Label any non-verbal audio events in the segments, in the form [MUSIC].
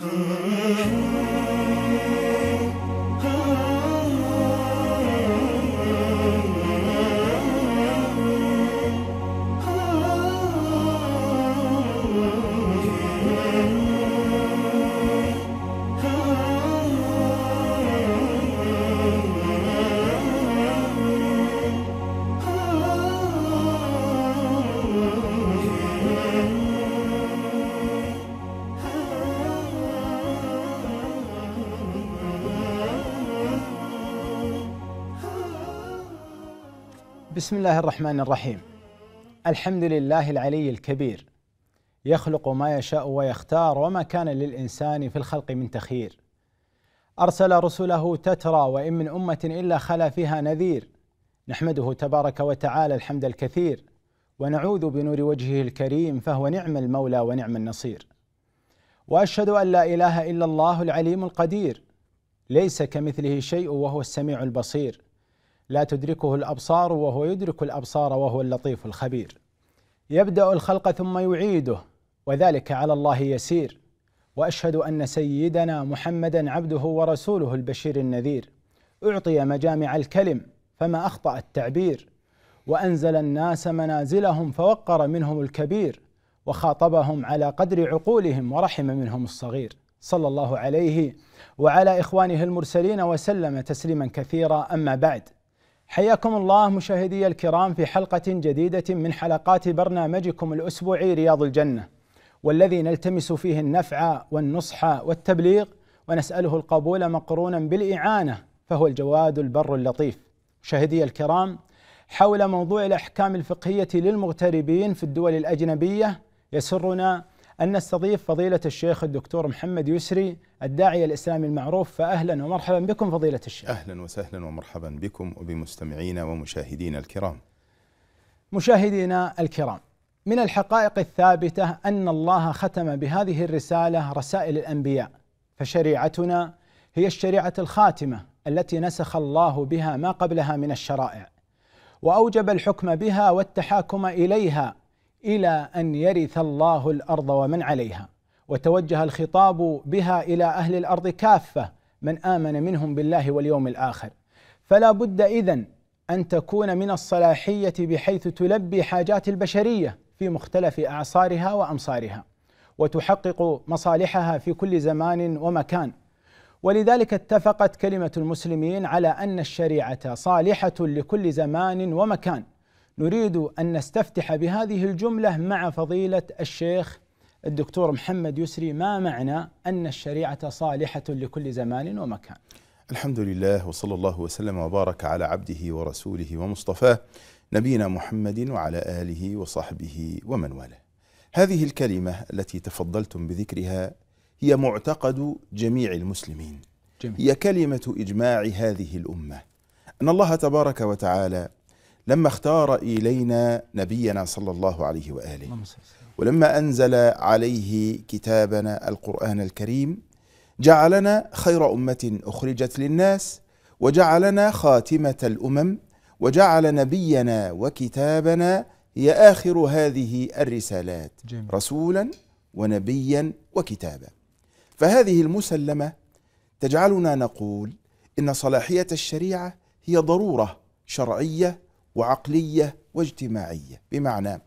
Mm-hmm. بسم الله الرحمن الرحيم الحمد لله العلي الكبير يخلق ما يشاء ويختار وما كان للانسان في الخلق من تخير ارسل رسله تترى وان من امه الا خلا فيها نذير نحمده تبارك وتعالى الحمد الكثير ونعوذ بنور وجهه الكريم فهو نعم المولى ونعم النصير واشهد ان لا اله الا الله العليم القدير ليس كمثله شيء وهو السميع البصير لا تدركه الابصار وهو يدرك الابصار وهو اللطيف الخبير يبدا الخلق ثم يعيده وذلك على الله يسير واشهد ان سيدنا محمدا عبده ورسوله البشير النذير اعطي مجامع الكلم فما اخطا التعبير وانزل الناس منازلهم فوقر منهم الكبير وخاطبهم على قدر عقولهم ورحم منهم الصغير صلى الله عليه وعلى اخوانه المرسلين وسلم تسليما كثيرا اما بعد حياكم الله مشاهدي الكرام في حلقة جديدة من حلقات برنامجكم الأسبوعي رياض الجنة والذي نلتمس فيه النفع والنصح والتبليغ ونسأله القبول مقرونا بالإعانة فهو الجواد البر اللطيف مشاهدي الكرام حول موضوع الأحكام الفقهية للمغتربين في الدول الأجنبية يسرنا أن نستضيف فضيلة الشيخ الدكتور محمد يسري الداعية الإسلامي المعروف فأهلا ومرحبا بكم فضيلة الشيخ أهلا وسهلا ومرحبا بكم وبمستمعينا ومشاهدينا الكرام مشاهدينا الكرام من الحقائق الثابتة أن الله ختم بهذه الرسالة رسائل الأنبياء فشريعتنا هي الشريعة الخاتمة التي نسخ الله بها ما قبلها من الشرائع وأوجب الحكم بها والتحاكم إليها الى ان يرث الله الارض ومن عليها وتوجه الخطاب بها الى اهل الارض كافه من امن منهم بالله واليوم الاخر فلا بد اذن ان تكون من الصلاحيه بحيث تلبي حاجات البشريه في مختلف اعصارها وامصارها وتحقق مصالحها في كل زمان ومكان ولذلك اتفقت كلمه المسلمين على ان الشريعه صالحه لكل زمان ومكان نريد ان نستفتح بهذه الجمله مع فضيله الشيخ الدكتور محمد يسري ما معنى ان الشريعه صالحه لكل زمان ومكان. الحمد لله وصلى الله وسلم وبارك على عبده ورسوله ومصطفاه نبينا محمد وعلى اله وصحبه ومن والاه. هذه الكلمه التي تفضلتم بذكرها هي معتقد جميع المسلمين. جميل. هي كلمه اجماع هذه الامه ان الله تبارك وتعالى لما اختار إلينا نبينا صلى الله عليه وآله ولما أنزل عليه كتابنا القرآن الكريم جعلنا خير أمة أخرجت للناس وجعلنا خاتمة الأمم وجعل نبينا وكتابنا هي آخر هذه الرسالات جميل. رسولا ونبيا وكتابا فهذه المسلمة تجعلنا نقول إن صلاحية الشريعة هي ضرورة شرعية وعقليه واجتماعيه بمعنى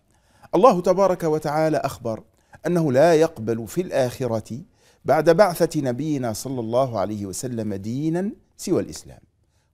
الله تبارك وتعالى اخبر انه لا يقبل في الاخره بعد بعثه نبينا صلى الله عليه وسلم دينا سوى الاسلام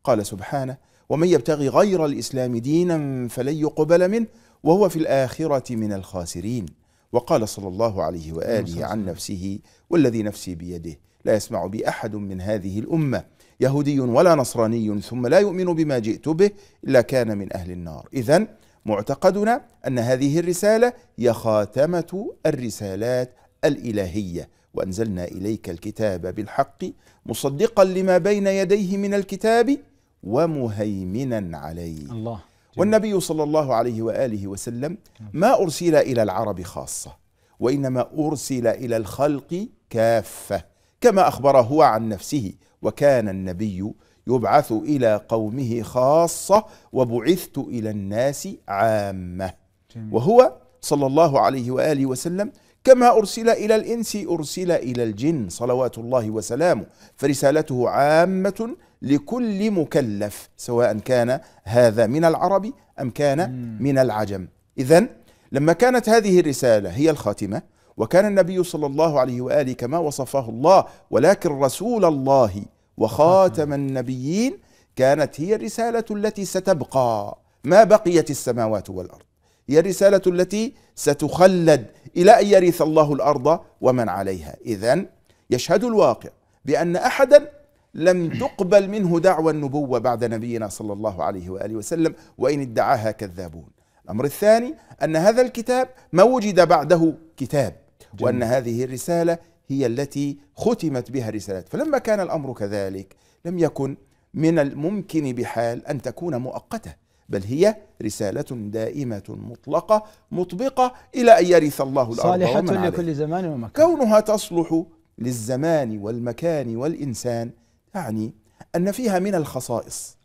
قال سبحانه ومن يبتغي غير الاسلام دينا فلن يقبل منه وهو في الاخره من الخاسرين وقال صلى الله عليه واله عن نفسه والذي نفسي بيده لا يسمع باحد من هذه الامه يهودي ولا نصراني ثم لا يؤمن بما جئت به إلا كان من أهل النار إذا معتقدنا أن هذه الرسالة هي خاتمة الرسالات الإلهية وأنزلنا إليك الكتاب بالحق مصدقا لما بين يديه من الكتاب ومهيمنا عليه الله والنبي صلى الله عليه وآله وسلم ما أرسل إلى العرب خاصة وإنما أرسل إلى الخلق كافة كما أخبر هو عن نفسه وكان النبي يبعث الى قومه خاصه وبعثت الى الناس عامه جميل. وهو صلى الله عليه واله وسلم كما ارسل الى الانس ارسل الى الجن صلوات الله وسلامه فرسالته عامه لكل مكلف سواء كان هذا من العرب ام كان من العجم اذا لما كانت هذه الرساله هي الخاتمه وكان النبي صلى الله عليه واله كما وصفه الله ولكن رسول الله وخاتم النبيين كانت هي الرساله التي ستبقى ما بقيت السماوات والارض هي الرساله التي ستخلد الى ان يرث الله الارض ومن عليها اذا يشهد الواقع بان احدا لم تقبل منه دعوى النبوة بعد نبينا صلى الله عليه وآله وسلم وإن ادعاها كذابون الأمر الثاني أن هذا الكتاب ما وجد بعده كتاب جميل. وأن هذه الرسالة هي التي ختمت بها الرسالات فلما كان الأمر كذلك لم يكن من الممكن بحال أن تكون مؤقتة بل هي رسالة دائمة مطلقة مطبقة إلى أن يرث الله الأرض صالحة ومن لكل لكل زمان ومكان كونها تصلح للزمان والمكان والإنسان يعني أن فيها من الخصائص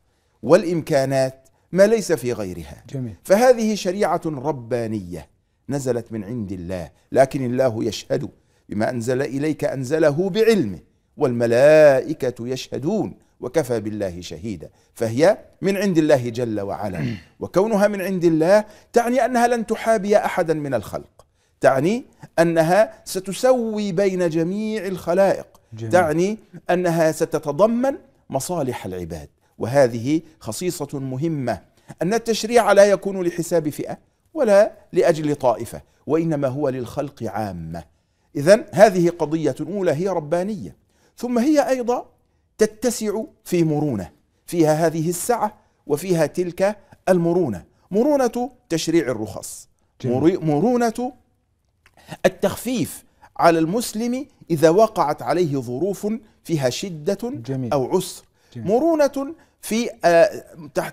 والإمكانات ما ليس في غيرها جميل. فهذه شريعة ربانية نزلت من عند الله لكن الله يشهد بما أنزل إليك أنزله بعلمه والملائكة يشهدون وكفى بالله شهيدا فهي من عند الله جل وعلا [CLEARS THROAT] وكونها من عند الله تعني أنها لن تحابي أحدا من الخلق تعني أنها ستسوي بين جميع الخلائق جميل. تعني أنها ستتضمن مصالح العباد وهذه خصيصة مهمة أن التشريع لا يكون لحساب فئة ولا لاجل طائفه وانما هو للخلق عامه اذا هذه قضيه اولى هي ربانيه ثم هي ايضا تتسع في مرونه فيها هذه السعه وفيها تلك المرونه مرونه تشريع الرخص جميل. مرونه التخفيف على المسلم اذا وقعت عليه ظروف فيها شده او عسر جميل. مرونه في آه،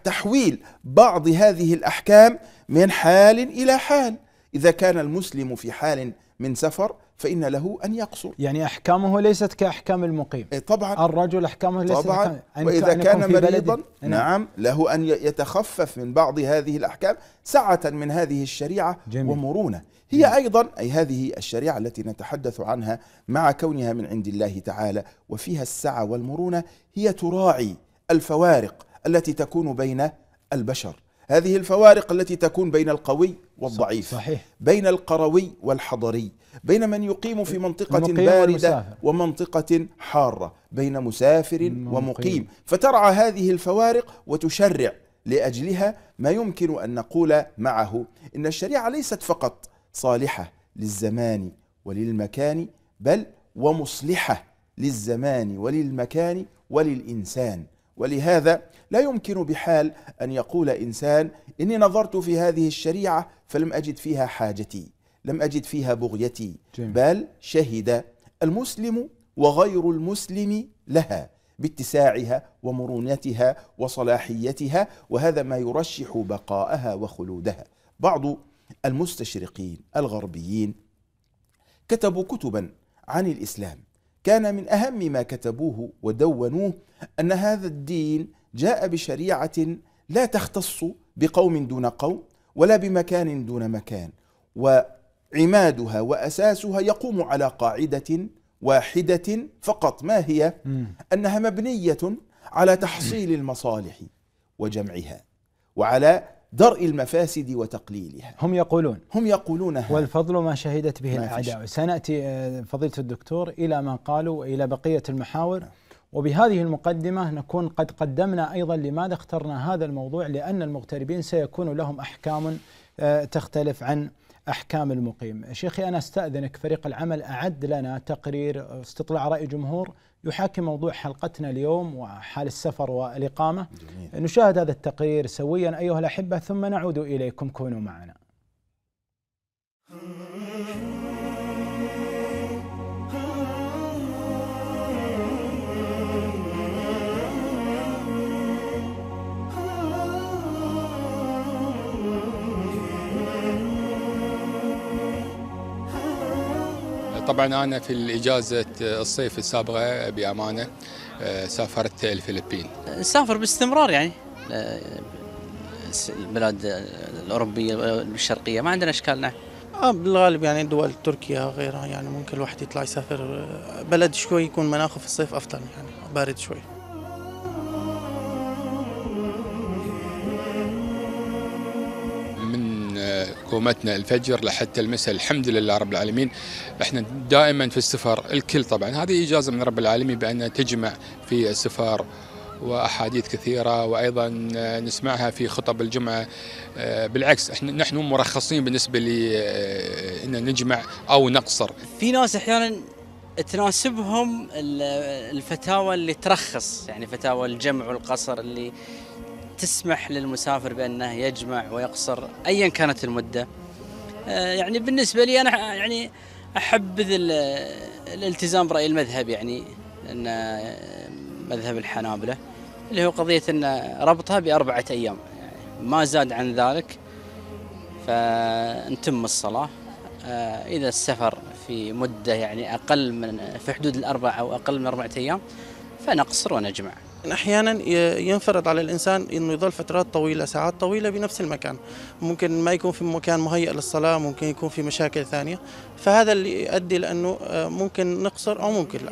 تحويل بعض هذه الأحكام من حال إلى حال إذا كان المسلم في حال من سفر فإن له أن يقصر يعني أحكامه ليست كأحكام المقيم إيه، طبعا الرجل أحكامه ليست طبعا وإذا كان مريضا نعم. نعم له أن يتخفف من بعض هذه الأحكام سعة من هذه الشريعة جميل. ومرونة هي جميل. أيضا أي هذه الشريعة التي نتحدث عنها مع كونها من عند الله تعالى وفيها السعة والمرونة هي تراعي الفوارق التي تكون بين البشر هذه الفوارق التي تكون بين القوي والضعيف صحيح. بين القروي والحضري بين من يقيم في منطقة باردة ومنطقة حارة بين مسافر ومقيم, ومقيم. فترعى هذه الفوارق وتشرع لأجلها ما يمكن أن نقول معه إن الشريعة ليست فقط صالحة للزمان وللمكان بل ومصلحة للزمان وللمكان وللإنسان ولهذا لا يمكن بحال أن يقول إنسان إني نظرت في هذه الشريعة فلم أجد فيها حاجتي لم أجد فيها بغيتي جميل. بل شهد المسلم وغير المسلم لها باتساعها ومرونتها وصلاحيتها وهذا ما يرشح بقاءها وخلودها بعض المستشرقين الغربيين كتبوا كتبا عن الإسلام كان من أهم ما كتبوه ودونوه أن هذا الدين جاء بشريعة لا تختص بقوم دون قوم ولا بمكان دون مكان وعمادها وأساسها يقوم على قاعدة واحدة فقط ما هي؟ أنها مبنية على تحصيل المصالح وجمعها وعلى درء المفاسد وتقليلها هم يقولون هم يقولون والفضل ما شهدت به الأعداء سنأتي آه، فضيلة الدكتور إلى ما قالوا الى بقية المحاور وبهذه المقدمة نكون قد قدمنا أيضا لماذا اخترنا هذا الموضوع لأن المغتربين سيكون لهم أحكام آه، تختلف عن أحكام المقيم شيخي أنا أستأذنك فريق العمل أعد لنا تقرير استطلاع رأي جمهور يحاكي موضوع حلقتنا اليوم وحال السفر والإقامة جميل. نشاهد هذا التقرير سويا أيها الأحبة ثم نعود إليكم كونوا معنا طبعا أنا في الإجازة الصيف السابقة بأمانة آه، سافرت الفلبين نسافر باستمرار يعني البلاد آه، الأوروبية الشرقية ما عندنا إشكال نعم آه، بالغالب يعني دول تركيا غيرها يعني ممكن الواحد يطلع يسافر بلد شوي يكون مناخه في الصيف أفضل يعني بارد شوي حكومتنا الفجر لحتى المساء الحمد لله رب العالمين احنا دائما في السفر الكل طبعا هذه إجازة من رب العالمين بأن تجمع في السفر واحاديث كثيره وايضا نسمعها في خطب الجمعه آه، بالعكس احنا نحن مرخصين بالنسبه لان آه، نجمع او نقصر. في ناس احيانا تناسبهم الفتاوى اللي ترخص يعني فتاوى الجمع والقصر اللي تسمح للمسافر بانه يجمع ويقصر ايا كانت المده آه، يعني بالنسبه لي انا يعني احبذ الالتزام براي المذهب يعني ان آه، مذهب الحنابله اللي هو قضيه ان ربطها باربعه ايام يعني ما زاد عن ذلك فنتم الصلاه آه، اذا السفر في مده يعني اقل من في حدود الاربع او اقل من اربعه ايام فنقصر ونجمع. احيانا ينفرض على الانسان انه يضل فترات طويله ساعات طويله بنفس المكان ممكن ما يكون في مكان مهيئ للصلاه ممكن يكون في مشاكل ثانيه فهذا اللي يؤدي لانه آه، ممكن نقصر او ممكن لا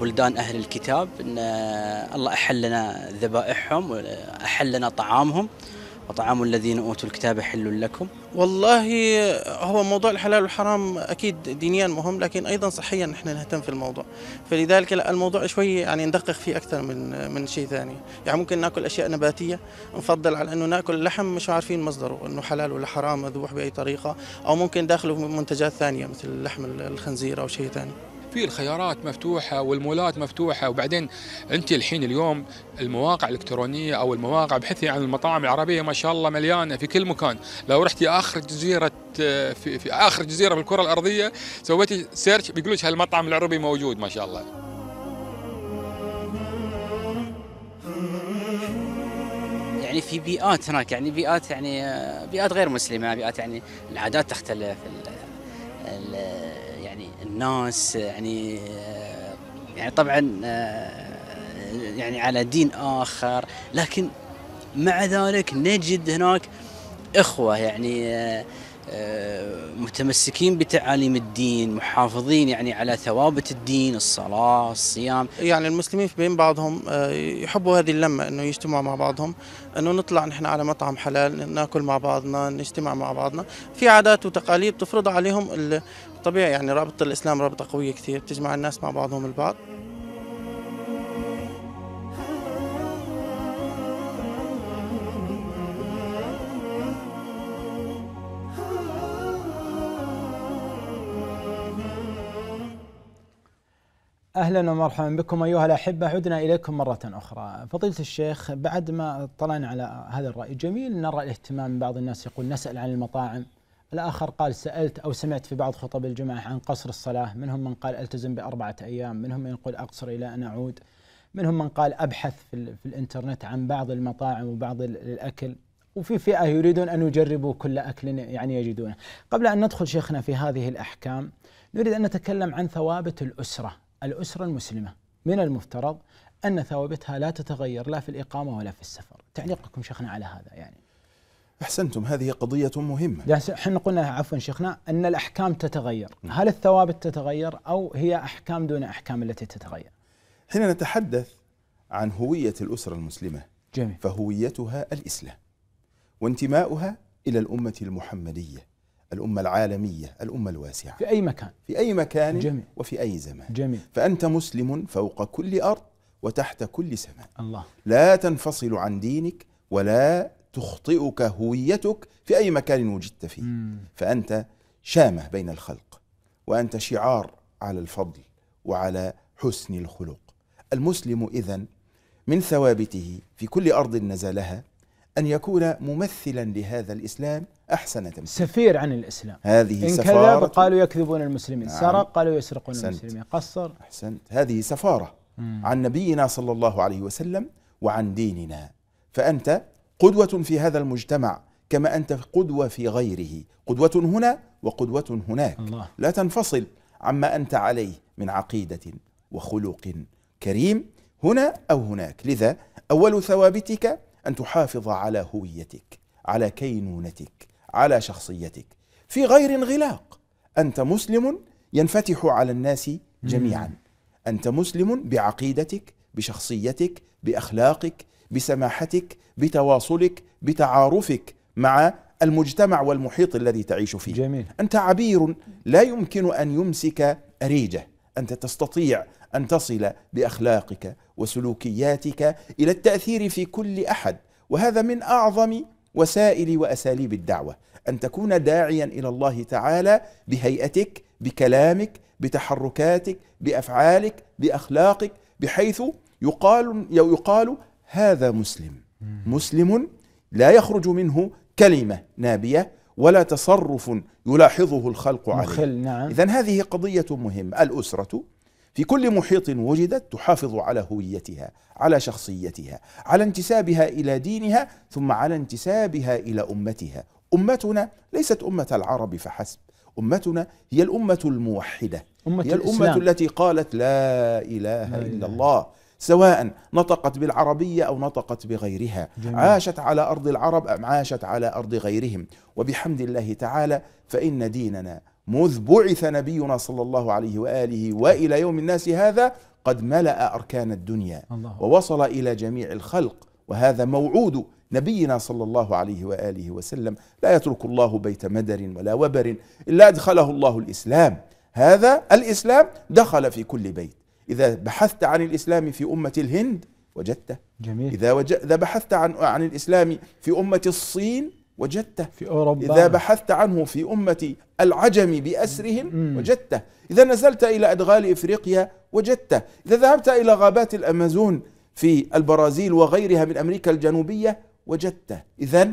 بلدان أهل الكتاب إن آه، الله أحل لنا ذبائحهم آه، أحل لنا طعامهم وطعام الذين أوتوا الكتاب حل لكم والله هو موضوع الحلال والحرام اكيد دينيا مهم لكن ايضا صحيا نحن نهتم في الموضوع فلذلك الموضوع شوي يعني ندقق فيه اكثر من من شيء ثاني يعني ممكن ناكل اشياء نباتيه نفضل على انه ناكل لحم مش عارفين مصدره انه حلال ولا حرام مذبوح باي طريقه او ممكن داخله منتجات ثانيه مثل لحم الخنزير او شيء ثاني في الخيارات مفتوحه والمولات مفتوحه وبعدين انت الحين اليوم المواقع الالكترونيه او المواقع بحثي عن المطاعم العربيه ما شاء الله مليانه في كل مكان لو رحتي اخر جزيره آه، في, في اخر جزيره بالكره الارضيه سويتي سيرش بيقول لك هالمطعم العربي موجود ما شاء الله يعني في بيئات هناك يعني بيئات يعني آه، بيئات غير مسلمه بيئات يعني العادات تختلف ال ال يعني الناس يعني يعني طبعا يعني على دين اخر لكن مع ذلك نجد هناك اخوه يعني متمسكين بتعاليم الدين محافظين يعني على ثوابت الدين الصلاة الصيام يعني المسلمين بين بعضهم آه، يحبوا هذه اللمة أنه يجتمعوا مع بعضهم أنه نطلع نحن على مطعم حلال ناكل مع بعضنا نجتمع مع بعضنا في عادات وتقاليد تفرض عليهم طبيعي يعني رابط الإسلام رابطة قوية كثير تجمع الناس مع بعضهم البعض اهلا ومرحبا بكم ايها الاحبه عدنا اليكم مره اخرى. فضيله الشيخ بعد ما طلعنا على هذا الراي جميل نرى الاهتمام بعض الناس يقول نسال عن المطاعم الاخر قال سالت او سمعت في بعض خطب الجمعه عن قصر الصلاه، منهم من قال التزم باربعه ايام، منهم من يقول اقصر الى ان اعود، منهم من قال ابحث في, في الانترنت عن بعض المطاعم وبعض الاكل، وفي فئه يريدون ان يجربوا كل اكل يعني يجدونه. قبل ان ندخل شيخنا في هذه الاحكام نريد ان نتكلم عن ثوابت الاسره الأسرة المسلمة من المفترض أن ثوابتها لا تتغير لا في الإقامة ولا في السفر تعليقكم شيخنا على هذا يعني أحسنتم هذه قضية مهمة احنا قلنا عفوا شيخنا أن الأحكام تتغير نعم. هل الثوابت تتغير أو هي أحكام دون أحكام التي تتغير حين نتحدث عن هوية الأسرة المسلمة جميل. فهويتها الإسلام وانتماؤها إلى الأمة المحمدية الأمة العالمية الأمة الواسعة في أي مكان في أي مكان جميل. وفي أي زمان جميل. فأنت مسلم فوق كل أرض وتحت كل سماء الله لا تنفصل عن دينك ولا تخطئك هويتك في أي مكان وجدت فيه مم. فأنت شامة بين الخلق وأنت شعار على الفضل وعلى حسن الخلق المسلم إذا من ثوابته في كل أرض نزلها أن يكون ممثلا لهذا الإسلام أحسن تمثيل سفير عن الإسلام هذه إن سفارة كذب قالوا يكذبون المسلمين نعم. سرق قالوا يسرقون أحسنت المسلمين قصر أحسنت هذه سفارة مم. عن نبينا صلى الله عليه وسلم وعن ديننا فأنت قدوة في هذا المجتمع كما أنت قدوة في غيره قدوة هنا وقدوة هناك الله. لا تنفصل عما أنت عليه من عقيدة وخلق كريم هنا أو هناك لذا أول ثوابتك أن تحافظ على هويتك على كينونتك على شخصيتك في غير انغلاق انت مسلم ينفتح على الناس جميعا انت مسلم بعقيدتك بشخصيتك باخلاقك بسماحتك بتواصلك بتعارفك مع المجتمع والمحيط الذي تعيش فيه جميل. انت عبير لا يمكن ان يمسك اريجه انت تستطيع ان تصل باخلاقك وسلوكياتك الى التاثير في كل احد وهذا من اعظم وسائل واساليب الدعوه ان تكون داعيا الى الله تعالى بهيئتك بكلامك بتحركاتك بافعالك باخلاقك بحيث يقال يقال هذا مسلم مسلم لا يخرج منه كلمه نابيه ولا تصرف يلاحظه الخلق عليه نعم. اذا هذه قضيه مهمه الاسره في كل محيط وجدت تحافظ على هويتها على شخصيتها على انتسابها الى دينها ثم على انتسابها الى امتها امتنا ليست امه العرب فحسب امتنا هي الامه الموحده أمة هي الامه الإسلام. التي قالت لا اله لا الا الله سواء نطقت بالعربيه او نطقت بغيرها جميل. عاشت على ارض العرب ام عاشت على ارض غيرهم وبحمد الله تعالى فان ديننا مذ بعث نبينا صلى الله عليه واله والى يوم الناس هذا قد ملأ اركان الدنيا الله. ووصل الى جميع الخلق وهذا موعود نبينا صلى الله عليه واله وسلم لا يترك الله بيت مدر ولا وبر الا ادخله الله الاسلام هذا الاسلام دخل في كل بيت اذا بحثت عن الاسلام في امه الهند وجدته جميل اذا وجد اذا بحثت عن عن الاسلام في امه الصين وجدته في أوروبا إذا بحثت عنه في أمة العجم بأسرهم وجدته إذا نزلت إلى أدغال إفريقيا وجدته إذا ذهبت إلى غابات الأمازون في البرازيل وغيرها من أمريكا الجنوبية وجدته إذا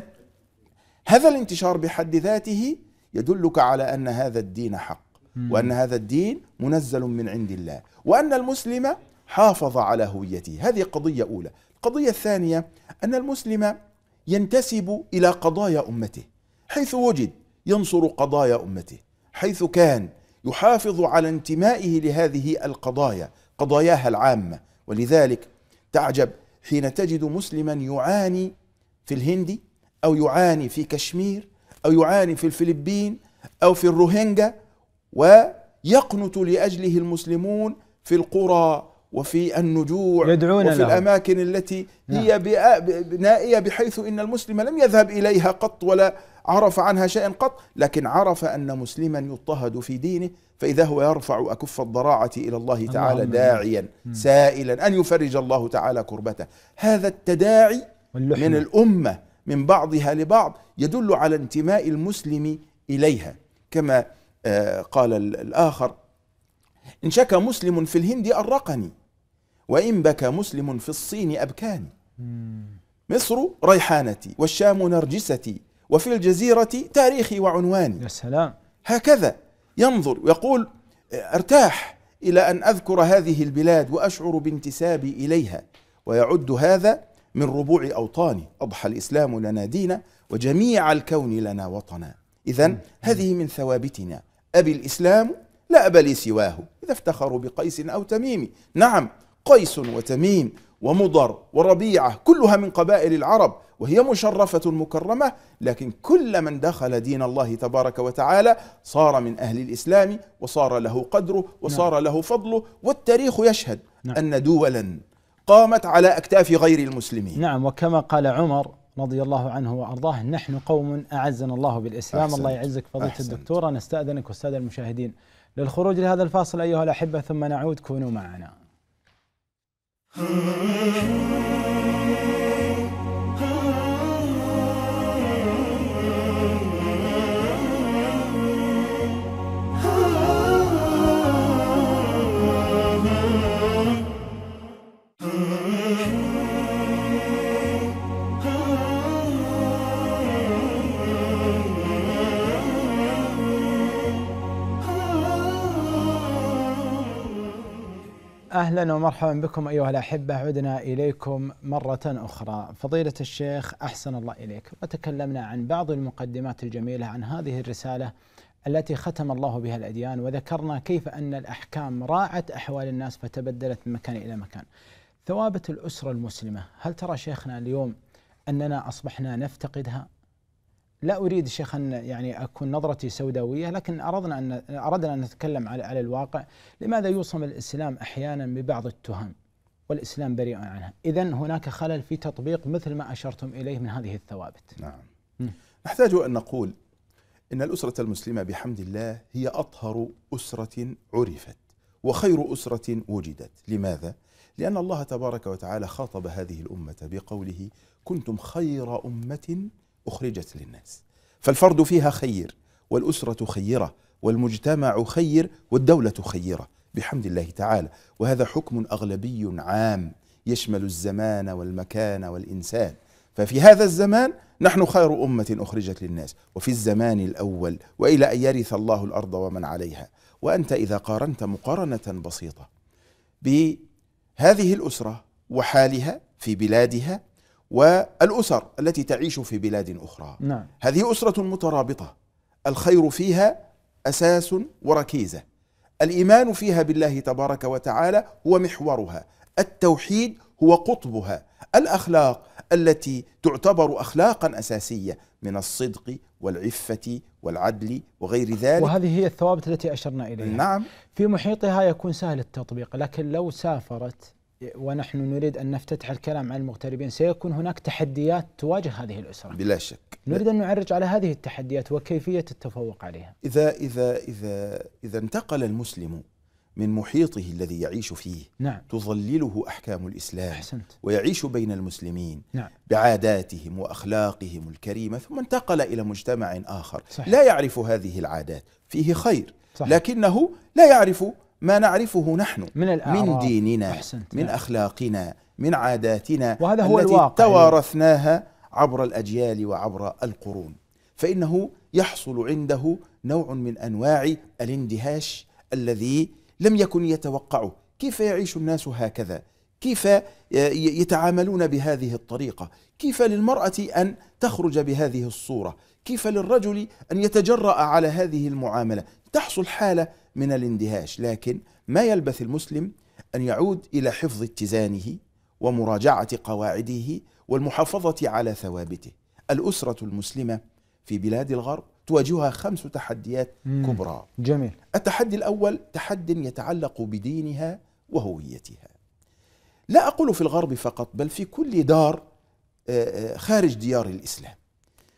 هذا الانتشار بحد ذاته يدلك على أن هذا الدين حق وأن هذا الدين منزل من عند الله وأن المسلم حافظ على هويته هذه قضية أولى القضية الثانية أن المسلم ينتسب إلى قضايا أمته حيث وجد ينصر قضايا أمته حيث كان يحافظ على انتمائه لهذه القضايا قضاياها العامة ولذلك تعجب حين تجد مسلما يعاني في الهند أو يعاني في كشمير أو يعاني في الفلبين أو في الروهينجا ويقنت لأجله المسلمون في القرى وفي النجوع يدعون وفي له. الأماكن التي نعم. هي نائية بحيث إن المسلم لم يذهب إليها قط ولا عرف عنها شيئا قط لكن عرف أن مسلما يضطهد في دينه فإذا هو يرفع أكف الضراعة إلى الله تعالى داعيا م. سائلا أن يفرج الله تعالى كربته هذا التداعي واللحمة. من الأمة من بعضها لبعض يدل على انتماء المسلم إليها كما آه، قال الآخر إن شكى مسلم في الهند أرقني وإن بكى مسلم في الصين أبكاني مصر ريحانتي والشام نرجستي وفي الجزيرة تاريخي وعنواني يا سلام هكذا ينظر يقول ارتاح إلى أن أذكر هذه البلاد وأشعر بانتسابي إليها ويعد هذا من ربوع أوطاني أضحى الإسلام لنا دينا وجميع الكون لنا وطنا إذا هذه من ثوابتنا أبي الإسلام لا أبلي لي سواه إذا افتخروا بقيس أو تميم نعم قيس وتميم ومضر وربيعة كلها من قبائل العرب وهي مشرفة مكرمة لكن كل من دخل دين الله تبارك وتعالى صار من أهل الإسلام وصار له قدره وصار نعم. له فضله والتاريخ يشهد نعم. أن دولا قامت على أكتاف غير المسلمين نعم وكما قال عمر رضي الله عنه وأرضاه نحن قوم أعزنا الله بالإسلام أحسنت. الله يعزك فضيلة الدكتوره نستاذنك أنا المشاهدين للخروج لهذا الفاصل أيها الأحبة ثم نعود كونوا معنا hmm اهلا ومرحبا بكم ايها الاحبه عدنا اليكم مره اخرى فضيله الشيخ احسن الله اليك وتكلمنا عن بعض المقدمات الجميله عن هذه الرساله التي ختم الله بها الاديان وذكرنا كيف ان الاحكام راعت احوال الناس فتبدلت من مكان الى مكان. ثوابت الاسره المسلمه هل ترى شيخنا اليوم اننا اصبحنا نفتقدها؟ لا اريد شيخ ان يعني اكون نظرتي سوداويه لكن اردنا ان اردنا ان نتكلم على على الواقع لماذا يوصم الاسلام احيانا ببعض التهم والاسلام بريء عنها اذا هناك خلل في تطبيق مثل ما اشرتم اليه من هذه الثوابت نعم نحتاج ان نقول ان الاسره المسلمه بحمد الله هي اطهر اسره عرفت وخير اسره وجدت لماذا لان الله تبارك وتعالى خاطب هذه الامه بقوله كنتم خير امه أخرجت للناس فالفرد فيها خير والأسرة خيرة والمجتمع خير والدولة خيرة بحمد الله تعالى وهذا حكم أغلبي عام يشمل الزمان والمكان والإنسان ففي هذا الزمان نحن خير أمة أخرجت للناس وفي الزمان الأول وإلى أن يرث الله الأرض ومن عليها وأنت إذا قارنت مقارنة بسيطة بهذه الأسرة وحالها في بلادها والأسر التي تعيش في بلاد أخرى نعم. هذه أسرة مترابطة الخير فيها أساس وركيزة الإيمان فيها بالله تبارك وتعالى هو محورها التوحيد هو قطبها الأخلاق التي تعتبر أخلاقا أساسية من الصدق والعفة والعدل وغير ذلك وهذه هي الثوابت التي أشرنا إليها نعم في محيطها يكون سهل التطبيق لكن لو سافرت ونحن نريد أن نفتتح الكلام عن المغتربين سيكون هناك تحديات تواجه هذه الأسرة بلا شك نريد أن نعرج على هذه التحديات وكيفية التفوق عليها إذا, إذا, إذا, إذا انتقل المسلم من محيطه الذي يعيش فيه نعم. تظلله أحكام الإسلام أحسنت. ويعيش بين المسلمين نعم. بعاداتهم وأخلاقهم الكريمة ثم انتقل إلى مجتمع آخر صحيح. لا يعرف هذه العادات فيه خير صحيح. لكنه لا يعرف ما نعرفه نحن من, من ديننا أحسنت. من نعم. أخلاقنا من عاداتنا وهذا هو التي الواقع توارثناها عبر الأجيال وعبر القرون فإنه يحصل عنده نوع من أنواع الاندهاش الذي لم يكن يتوقعه كيف يعيش الناس هكذا كيف يتعاملون بهذه الطريقة كيف للمرأة أن تخرج بهذه الصورة كيف للرجل أن يتجرأ على هذه المعاملة تحصل حالة من الاندهاش لكن ما يلبث المسلم أن يعود إلى حفظ اتزانه ومراجعة قواعده والمحافظة على ثوابته الأسرة المسلمة في بلاد الغرب تواجهها خمس تحديات كبرى جميل التحدي الأول تحد يتعلق بدينها وهويتها لا أقول في الغرب فقط بل في كل دار آه، آه، خارج ديار الإسلام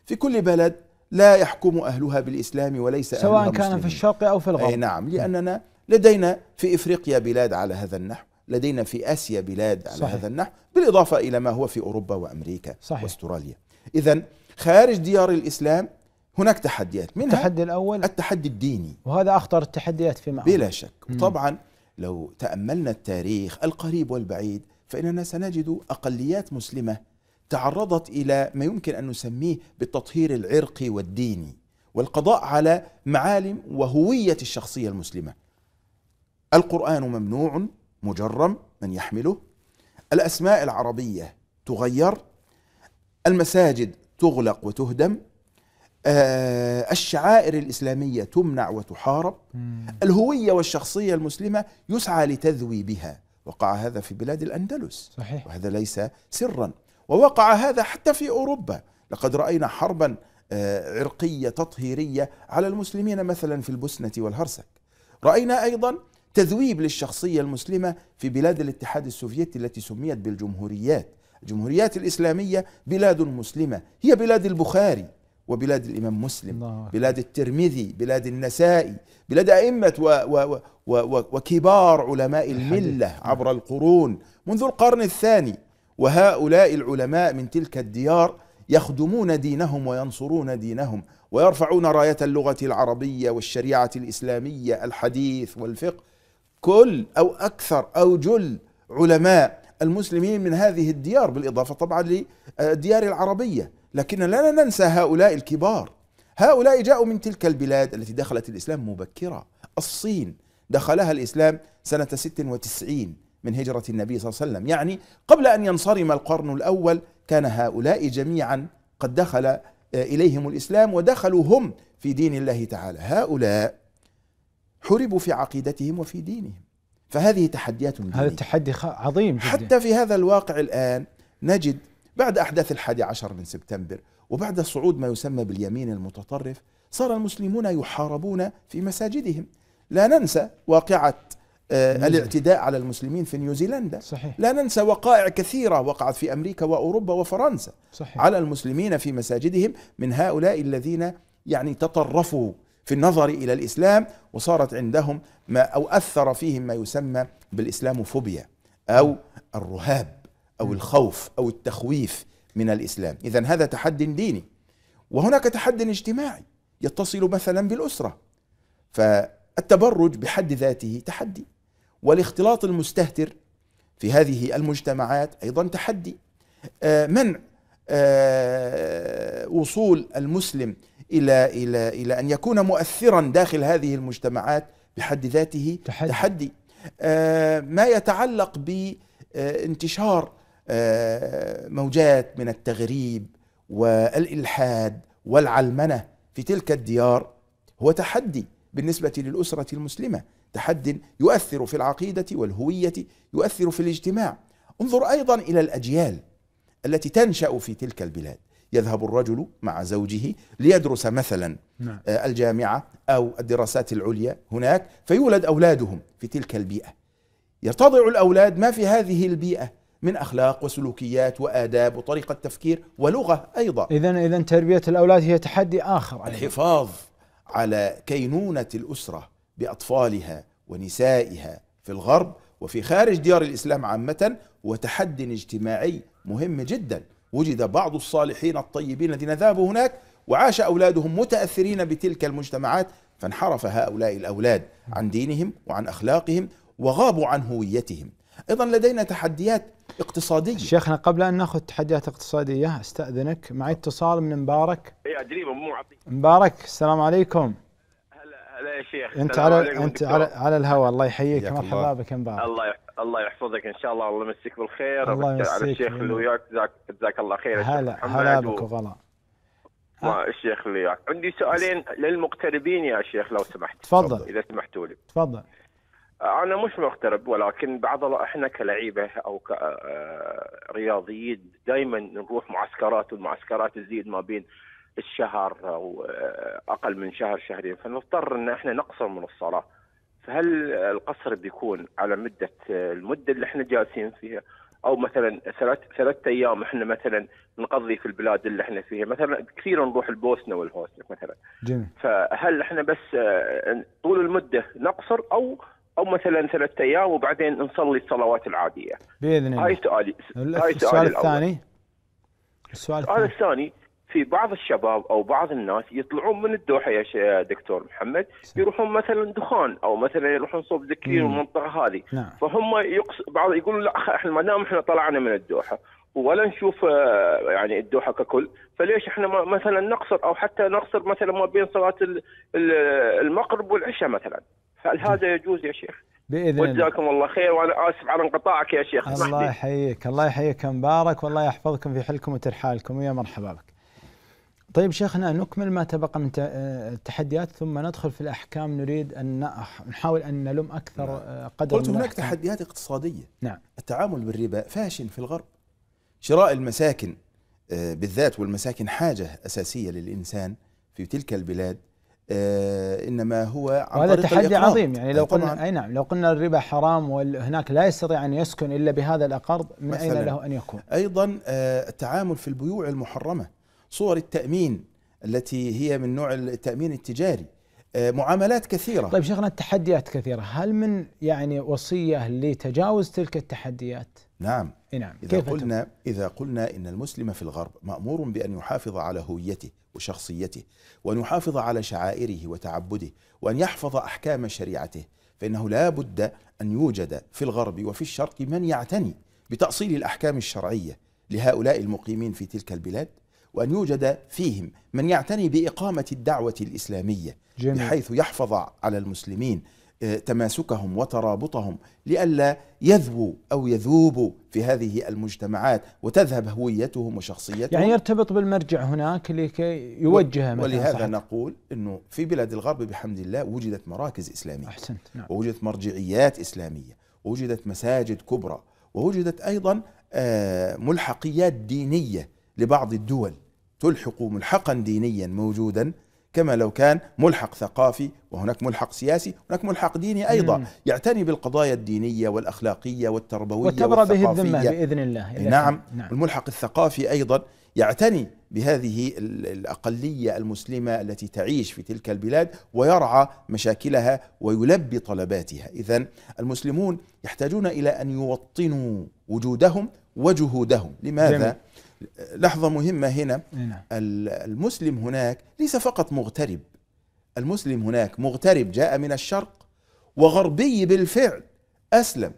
في كل بلد لا يحكم أهلها بالإسلام وليس سواء أهلها كان مسلمين. في الشرق أو في الغرب أي نعم لأننا لدينا في إفريقيا بلاد على هذا النحو لدينا في آسيا بلاد على صحيح. هذا النحو بالإضافة إلى ما هو في أوروبا وأمريكا صحيح. وأستراليا إذا خارج ديار الإسلام هناك تحديات منها التحدي الأول التحدي الديني وهذا أخطر التحديات في بلا شك طبعا لو تأملنا التاريخ القريب والبعيد فإننا سنجد أقليات مسلمة تعرضت الى ما يمكن ان نسميه بالتطهير العرقي والديني والقضاء على معالم وهويه الشخصيه المسلمه. القران ممنوع مجرم من يحمله الاسماء العربيه تغير المساجد تغلق وتهدم آه، الشعائر الاسلاميه تمنع وتحارب الهويه والشخصيه المسلمه يسعى لتذوي بها وقع هذا في بلاد الاندلس صحيح. وهذا ليس سرا ووقع هذا حتى في أوروبا لقد رأينا حربا آه، عرقية تطهيرية على المسلمين مثلا في البوسنة والهرسك رأينا أيضا تذويب للشخصية المسلمة في بلاد الاتحاد السوفيتي التي سميت بالجمهوريات الجمهوريات الإسلامية بلاد مسلمة هي بلاد البخاري وبلاد الإمام مسلم بلاد الترمذي بلاد النسائي بلاد أئمة و و و و وكبار علماء الملة عبر القرون منذ القرن الثاني وهؤلاء العلماء من تلك الديار يخدمون دينهم وينصرون دينهم ويرفعون راية اللغة العربية والشريعة الإسلامية الحديث والفقه كل أو أكثر أو جل علماء المسلمين من هذه الديار بالإضافة طبعا للديار العربية لكن لا ننسى هؤلاء الكبار هؤلاء جاءوا من تلك البلاد التي دخلت الإسلام مبكرة الصين دخلها الإسلام سنة 96 من هجرة النبي صلى الله عليه وسلم يعني قبل أن ينصرم القرن الأول كان هؤلاء جميعا قد دخل آه، إليهم الإسلام ودخلوا هم في دين الله تعالى هؤلاء حربوا في عقيدتهم وفي دينهم فهذه تحديات دينية هذا تحدي عظيم جدا حتى في هذا الواقع الآن نجد بعد أحداث الحادي عشر من سبتمبر وبعد صعود ما يسمى باليمين المتطرف صار المسلمون يحاربون في مساجدهم لا ننسى واقعة آه، الاعتداء على المسلمين في نيوزيلندا صحيح. لا ننسى وقائع كثيرة وقعت في أمريكا وأوروبا وفرنسا صحيح. على المسلمين في مساجدهم من هؤلاء الذين يعني تطرفوا في النظر إلى الإسلام وصارت عندهم ما أو أثر فيهم ما يسمى بالإسلاموفوبيا أو الرهاب أو الخوف أو التخويف من الإسلام إذا هذا تحد ديني وهناك تحد اجتماعي يتصل مثلا بالأسرة فالتبرج بحد ذاته تحدي والاختلاط المستهتر في هذه المجتمعات ايضا تحدي آه، منع آه، وصول المسلم الى الى الى ان يكون مؤثرا داخل هذه المجتمعات بحد ذاته تحدي, تحدي. آه، ما يتعلق بانتشار موجات من التغريب والالحاد والعلمنه في تلك الديار هو تحدي بالنسبه للاسره المسلمه تحد يؤثر في العقيدة والهوية يؤثر في الاجتماع انظر أيضا إلى الأجيال التي تنشأ في تلك البلاد يذهب الرجل مع زوجه ليدرس مثلا نعم. آه، الجامعة أو الدراسات العليا هناك فيولد أولادهم في تلك البيئة يرتضع الأولاد ما في هذه البيئة من أخلاق وسلوكيات وآداب وطريقة تفكير ولغة أيضا إذا إذا تربية الأولاد هي تحدي آخر الحفاظ على كينونة الأسرة باطفالها ونسائها في الغرب وفي خارج ديار الاسلام عامه هو تحدي اجتماعي مهم جدا وجد بعض الصالحين الطيبين الذين ذهبوا هناك وعاش اولادهم متاثرين بتلك المجتمعات فانحرف هؤلاء الاولاد عن دينهم وعن اخلاقهم وغابوا عن هويتهم ايضا لدينا تحديات اقتصاديه شيخنا قبل ان ناخذ تحديات اقتصاديه استاذنك معي اتصال من مبارك اي ادري مو مبارك السلام عليكم لا يا شيخ انت على انت على على الهواء الله يحييك مرحبا بك مبارك الله الله يحفظك ان شاء الله الله يمسيك بالخير الله يمسيك على الشيخ اللي وياك جزاك الله خير هلا هلا بك وغلا آه. الشيخ اللي وياك عندي سؤالين للمغتربين يا شيخ لو سمحت تفضل اذا سمحتوا لي تفضل آه، انا مش مغترب ولكن بعض احنا كلعيبه او كرياضيين آه، دائما نروح معسكرات والمعسكرات تزيد ما بين الشهر او آه، اقل من شهر شهرين فنضطر ان احنا نقصر من الصلاه فهل القصر بيكون على مده آه، المده اللي احنا جالسين فيها او مثلا ثلاث ثلاث ايام احنا مثلا نقضي في البلاد اللي احنا فيها مثلا كثير نروح البوسنه والهوسنه مثلا جميل. فهل احنا بس آه، طول المده نقصر او او مثلا ثلاث ايام وبعدين نصلي الصلوات العاديه باذن الله هاي سؤالي هاي سؤالي السؤال الثاني السؤال الثاني في بعض الشباب او بعض الناس يطلعون من الدوحه يا دكتور محمد يروحون مثلا دخان او مثلا يروحون صوب ذكرين والمنطقه هذه نعم. فهم يقص بعض يقولوا لا احنا ما دام احنا طلعنا من الدوحه ولا نشوف آه، يعني الدوحه ككل فليش احنا مثلا نقصر او حتى نقصر مثلا ما بين صلاه المغرب والعشاء مثلا هل نعم. هذا يجوز يا شيخ؟ باذن الله وجزاكم الله خير وانا اسف على انقطاعك يا شيخ الله يحييك الله يحييك مبارك والله يحفظكم في حلكم وترحالكم ويا مرحبا بك طيب شيخنا نكمل ما تبقى من التحديات آه، ثم ندخل في الاحكام نريد ان نحاول ان نلم اكثر نعم. آه، قدر قلت هناك الأحكام. تحديات اقتصاديه نعم التعامل بالربا فاشل في الغرب شراء المساكن آه، بالذات والمساكن حاجه اساسيه للانسان في تلك البلاد انما هو عن وهذا تحدي الإقرار. عظيم يعني لو قلنا اي نعم لو قلنا الربا حرام وهناك لا يستطيع ان يسكن الا بهذا الاقرض من اين له ان يكون؟ ايضا التعامل في البيوع المحرمه صور التامين التي هي من نوع التامين التجاري آه، معاملات كثيرة طيب شيخنا التحديات كثيرة هل من يعني وصية لتجاوز تلك التحديات نعم نعم إذا قلنا تم؟ إذا قلنا إن المسلم في الغرب مأمور بأن يحافظ على هويته وشخصيته وأن يحافظ على شعائره وتعبده وأن يحفظ أحكام شريعته فإنه لا بد أن يوجد في الغرب وفي الشرق من يعتني بتأصيل الأحكام الشرعية لهؤلاء المقيمين في تلك البلاد وأن يوجد فيهم من يعتني بإقامة الدعوة الإسلامية جميل. بحيث يحفظ على المسلمين آه، تماسكهم وترابطهم لئلا يذبوا أو يذوبوا في هذه المجتمعات وتذهب هويتهم وشخصيتهم يعني يرتبط بالمرجع هناك لكي يوجه و... ولهذا صحيح. نقول أنه في بلاد الغرب بحمد الله وجدت مراكز إسلامية أحسنت نعم. ووجدت مرجعيات إسلامية ووجدت مساجد كبرى ووجدت أيضا آه، ملحقيات دينية لبعض الدول تلحق ملحقا دينيا موجودا كما لو كان ملحق ثقافي وهناك ملحق سياسي هناك ملحق ديني أيضا مم. يعتني بالقضايا الدينية والأخلاقية والتربوية وتبرى به الذمة بإذن الله نعم, نعم الملحق الثقافي أيضا يعتني بهذه الأقلية المسلمة التي تعيش في تلك البلاد ويرعى مشاكلها ويلبي طلباتها إذا المسلمون يحتاجون إلى أن يوطنوا وجودهم وجهودهم لماذا؟ جميل. لحظة مهمة هنا نعم. المسلم هناك ليس فقط مغترب المسلم هناك مغترب جاء من الشرق وغربي بالفعل أسلم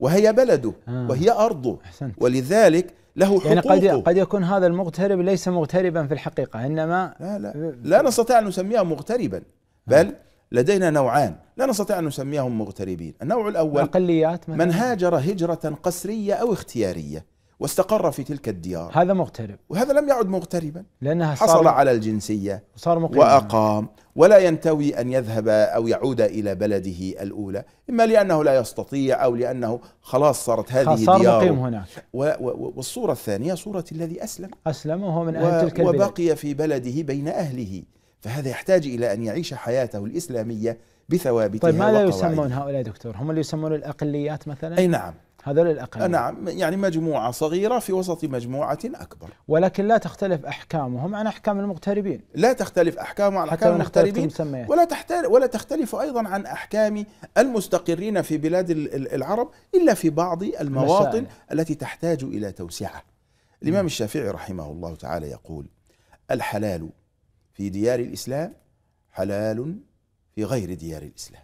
وهي بلده آه. وهي أرضه أحسنت. ولذلك له حقوقه يعني قد قد يكون هذا المغترب ليس مغتربا في الحقيقة إنما لا لا, لا نستطيع أن نسميه مغتربا آه. بل آه. لدينا نوعان لا نستطيع أن نسميهم مغتربين النوع الأول أقليات من هاجر هجرة قسرية أو اختيارية واستقر في تلك الديار هذا مغترب وهذا لم يعد مغتربا لأنها حصل على الجنسية وصار مقيم وأقام ولا ينتوي أن يذهب أو يعود إلى بلده الأولى إما لأنه لا يستطيع أو لأنه خلاص صارت هذه صار دياره مقيم هناك والصورة الثانية صورة الذي أسلم أسلم وهو من أهل تلك البلد وبقي في بلده بين أهله فهذا يحتاج إلى أن يعيش حياته الإسلامية بثوابتها طيب ماذا يسمون هؤلاء دكتور هم اللي يسمون الأقليات مثلا أي نعم هذول الأقلية نعم يعني مجموعة صغيرة في وسط مجموعة أكبر ولكن لا تختلف أحكامهم عن أحكام المغتربين لا تختلف أحكامهم عن أحكام المغتربين ولا تختلف ولا تختلف أيضا عن أحكام المستقرين في بلاد العرب إلا في بعض المواطن المسائل. التي تحتاج إلى توسعة الإمام الشافعي رحمه الله تعالى يقول الحلال في ديار الإسلام حلال في غير ديار الإسلام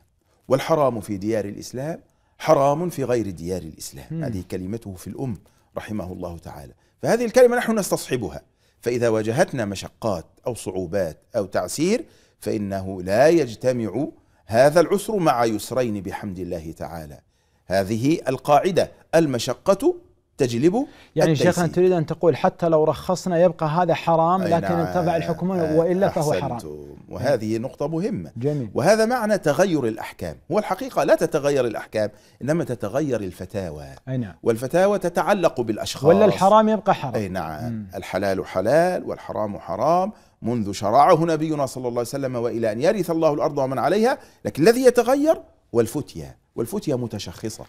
والحرام في ديار الإسلام حرام في غير ديار الإسلام هذه كلمته في الأم رحمه الله تعالى فهذه الكلمة نحن نستصحبها فإذا واجهتنا مشقات أو صعوبات أو تعسير فإنه لا يجتمع هذا العسر مع يسرين بحمد الله تعالى هذه القاعدة المشقة تجلبه يعني شيخنا تريد أن تقول حتى لو رخصنا يبقى هذا حرام لكن نعم. ارتفع الحكم وإلا فهو حرام وهذه نقطة مهمة جميل وهذا معنى تغير الأحكام هو الحقيقة لا تتغير الأحكام إنما تتغير الفتاوى أي نعم والفتاوى تتعلق بالأشخاص ولا الحرام يبقى حرام أي نعم الحلال حلال والحرام حرام منذ شرعه نبينا صلى الله عليه وسلم وإلى أن يرث الله الأرض ومن عليها لكن الذي يتغير والفتية والفتية متشخصة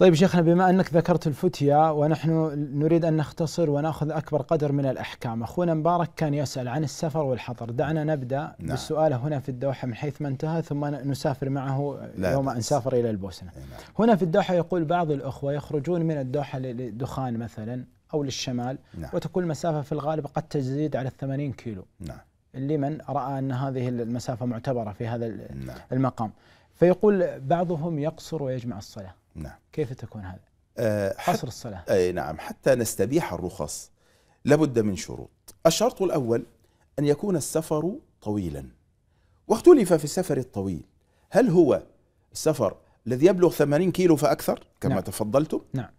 طيب شيخنا بما انك ذكرت الفتيا ونحن نريد ان نختصر وناخذ اكبر قدر من الاحكام، اخونا مبارك كان يسال عن السفر والحضر، دعنا نبدا نعم. بالسؤال هنا في الدوحه من حيث ما انتهى ثم نسافر معه لا يوم ان سافر الى البوسنه. إيه، نعم. هنا في الدوحه يقول بعض الاخوه يخرجون من الدوحه لدخان مثلا او للشمال نعم. وتكون المسافه في الغالب قد تزيد على 80 كيلو. نعم. لمن راى ان هذه المسافه معتبره في هذا نعم. المقام. فيقول بعضهم يقصر ويجمع الصلاه. نعم كيف تكون هذا؟ أه حصر الصلاة أي نعم حتى نستبيح الرخص لابد من شروط الشرط الأول أن يكون السفر طويلا واختلف في السفر الطويل هل هو السفر الذي يبلغ 80 كيلو فأكثر كما نعم. تفضلتم نعم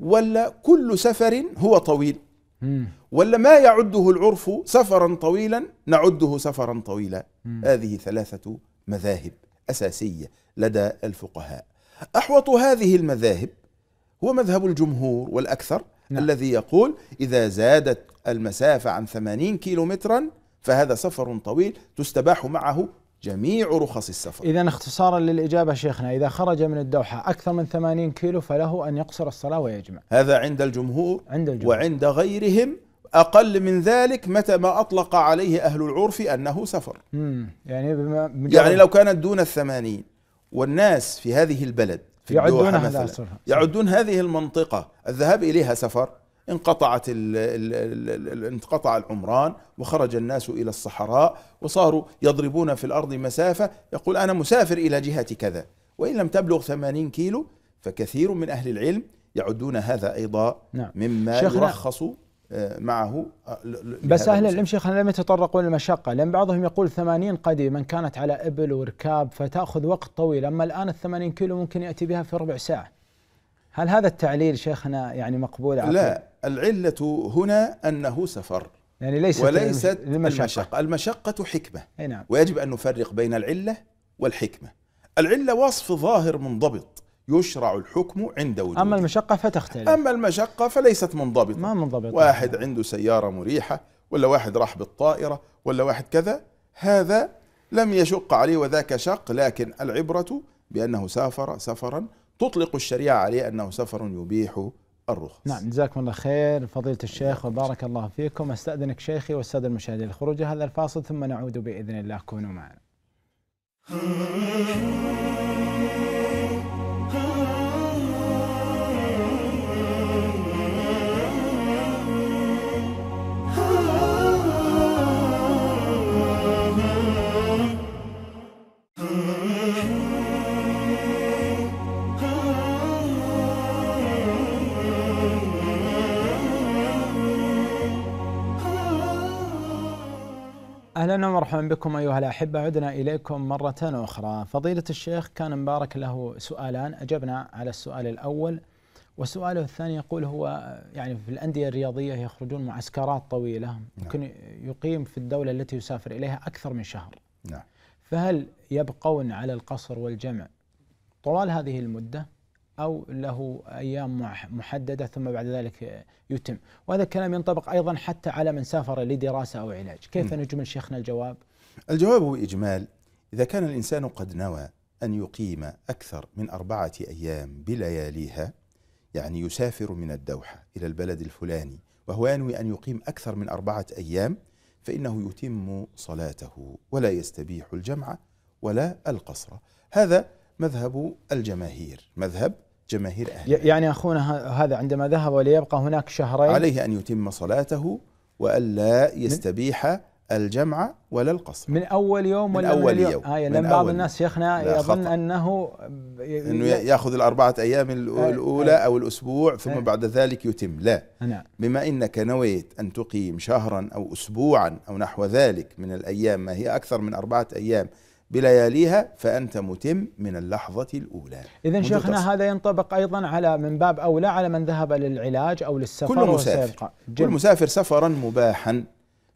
ولا كل سفر هو طويل مم. ولا ما يعده العرف سفرا طويلا نعده سفرا طويلا مم. هذه ثلاثة مذاهب أساسية لدى الفقهاء أحوط هذه المذاهب هو مذهب الجمهور والأكثر نعم. الذي يقول إذا زادت المسافة عن 80 كيلومترا فهذا سفر طويل تستباح معه جميع رخص السفر إذا اختصارا للإجابة شيخنا إذا خرج من الدوحة أكثر من 80 كيلو فله أن يقصر الصلاة ويجمع هذا عند الجمهور, عند الجمهور. وعند غيرهم أقل من ذلك متى ما أطلق عليه أهل العرف أنه سفر مم. يعني, يعني لو كانت دون الثمانين والناس في هذه البلد في يعدون مثلا يعدون هذه المنطقة الذهاب إليها سفر انقطعت الـ الـ الـ انقطع العمران وخرج الناس إلى الصحراء وصاروا يضربون في الأرض مسافة يقول أنا مسافر إلى جهة كذا وإن لم تبلغ 80 كيلو فكثير من أهل العلم يعدون هذا أيضا نعم. مما يرخص معه آه، بس اهل شيخنا لم يتطرقوا للمشقه لان بعضهم يقول 80 قديما كانت على ابل وركاب فتاخذ وقت طويل اما الان ال 80 كيلو ممكن ياتي بها في ربع ساعه. هل هذا التعليل شيخنا يعني مقبول عقل؟ لا العله هنا انه سفر يعني ليست وليست المشقة. المشقه المشقه حكمه اي نعم ويجب ان نفرق بين العله والحكمه. العله وصف ظاهر منضبط يشرع الحكم عند وجوده أما المشقة فتختلف أما المشقة فليست منضبطة ما منضبطة واحد عنده سيارة مريحة ولا واحد راح بالطائرة ولا واحد كذا هذا لم يشق عليه وذاك شق لكن العبرة بأنه سافر سفرا تطلق الشريعة عليه أنه سفر يبيح الرخص نعم جزاكم الله خير فضيلة الشيخ وبارك الله فيكم استأذنك شيخي والسادة المشاهدين لخروج هذا الفاصل ثم نعود بإذن الله كونوا معنا [LAUGHS] أهلا ومرحبا بكم أيها الأحبة عدنا إليكم مرة أخرى فضيلة الشيخ كان مبارك له سؤالان أجبنا على السؤال الأول وسؤاله الثاني يقول هو يعني في الأندية الرياضية يخرجون معسكرات طويلة نعم. ممكن يقيم في الدولة التي يسافر إليها أكثر من شهر نعم. فهل يبقون على القصر والجمع طوال هذه المدة أو له أيام محددة ثم بعد ذلك يتم وهذا الكلام ينطبق أيضا حتى على من سافر لدراسة أو علاج كيف نجمل شيخنا الجواب؟ الجواب هو إجمال إذا كان الإنسان قد نوى أن يقيم أكثر من أربعة أيام بلياليها يعني يسافر من الدوحة إلى البلد الفلاني وهو ينوي أن يقيم أكثر من أربعة أيام فإنه يتم صلاته ولا يستبيح الجمع ولا القصر هذا مذهب الجماهير مذهب جماهير أهل يعني أخونا هذا عندما ذهب وليبقى هناك شهرين عليه أن يتم صلاته وألا يستبيح الجمع ولا القصر من أول يوم من ولا أول من يوم آه يعني لأن بعض الناس شيخنا يظن خطأ. أنه أنه يأخذ الأربعة أيام آه، آه. الأولى آه أو الأسبوع ثم آه بعد ذلك يتم لا نعم بما أنك نويت أن تقيم شهرا أو أسبوعا أو نحو ذلك من الأيام ما هي أكثر من أربعة أيام بلياليها فأنت متم من اللحظة الأولى إذا شيخنا هذا ينطبق أيضا على من باب أولى على من ذهب للعلاج أو للسفر كل مسافر كل مسافر سفرا مباحا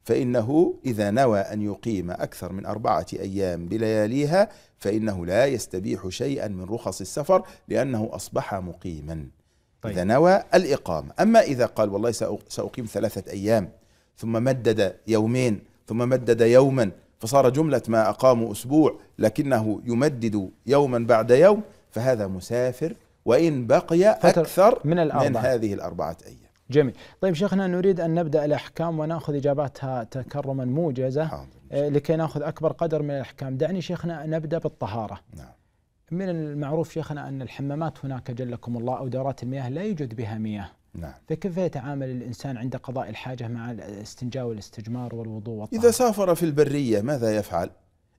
فإنه إذا نوى أن يقيم أكثر من أربعة أيام بلياليها فإنه لا يستبيح شيئا من رخص السفر لأنه أصبح مقيما طيب. إذا نوى الإقامة أما إذا قال والله سأقيم ثلاثة أيام ثم مدد يومين ثم مدد يوما فصار جملة ما أقاموا أسبوع لكنه يمدد يوما بعد يوم فهذا مسافر وإن بقي أكثر من, الأربعة. من هذه الأربعة أيام جميل طيب شيخنا نريد أن نبدأ الأحكام ونأخذ إجاباتها تكرما موجزة آه، لكي نأخذ أكبر قدر من الأحكام دعني شيخنا نبدأ بالطهارة نعم. من المعروف شيخنا أن الحمامات هناك جلكم الله أو دورات المياه لا يوجد بها مياه نعم. فكيف يتعامل الإنسان عند قضاء الحاجة مع الاستنجاء والاستجمار والوضوء والطهر؟ إذا سافر في البرية ماذا يفعل؟